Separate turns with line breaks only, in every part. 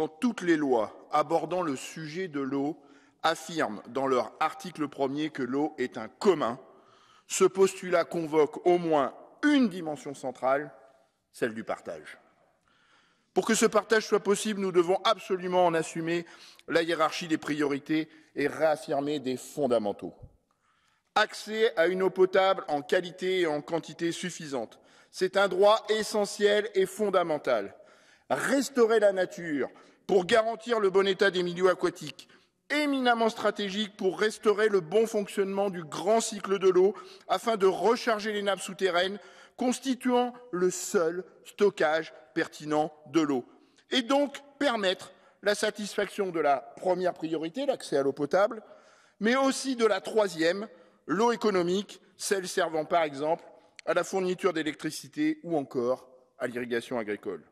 quand toutes les lois abordant le sujet de l'eau affirment dans leur article premier que l'eau est un commun, ce postulat convoque au moins une dimension centrale, celle du partage. Pour que ce partage soit possible, nous devons absolument en assumer la hiérarchie des priorités et réaffirmer des fondamentaux. Accès à une eau potable en qualité et en quantité suffisante, c'est un droit essentiel et fondamental restaurer la nature pour garantir le bon état des milieux aquatiques, éminemment stratégique pour restaurer le bon fonctionnement du grand cycle de l'eau afin de recharger les nappes souterraines, constituant le seul stockage pertinent de l'eau, et donc permettre la satisfaction de la première priorité, l'accès à l'eau potable, mais aussi de la troisième, l'eau économique, celle servant par exemple à la fourniture d'électricité ou encore à l'irrigation agricole.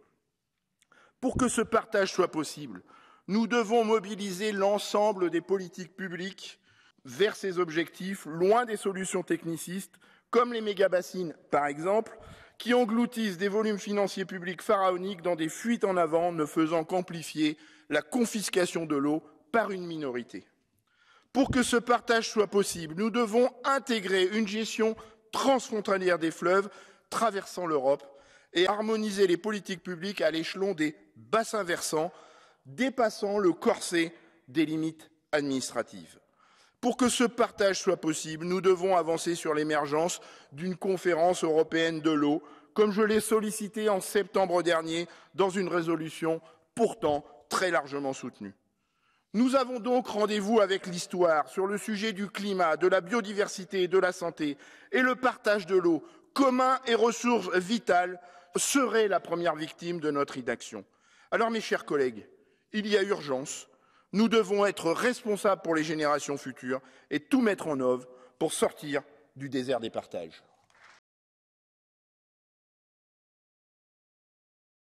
Pour que ce partage soit possible, nous devons mobiliser l'ensemble des politiques publiques vers ces objectifs, loin des solutions technicistes, comme les méga-bassines par exemple, qui engloutissent des volumes financiers publics pharaoniques dans des fuites en avant, ne faisant qu'amplifier la confiscation de l'eau par une minorité. Pour que ce partage soit possible, nous devons intégrer une gestion transfrontalière des fleuves traversant l'Europe et harmoniser les politiques publiques à l'échelon des bassin versant, dépassant le corset des limites administratives. Pour que ce partage soit possible, nous devons avancer sur l'émergence d'une conférence européenne de l'eau, comme je l'ai sollicité en septembre dernier dans une résolution pourtant très largement soutenue. Nous avons donc rendez-vous avec l'histoire sur le sujet du climat, de la biodiversité et de la santé, et le partage de l'eau, commun et ressource vitale, serait la première victime de notre inaction. Alors, mes chers collègues, il y a urgence. Nous devons être responsables pour les générations futures et tout mettre en œuvre pour sortir du désert des partages.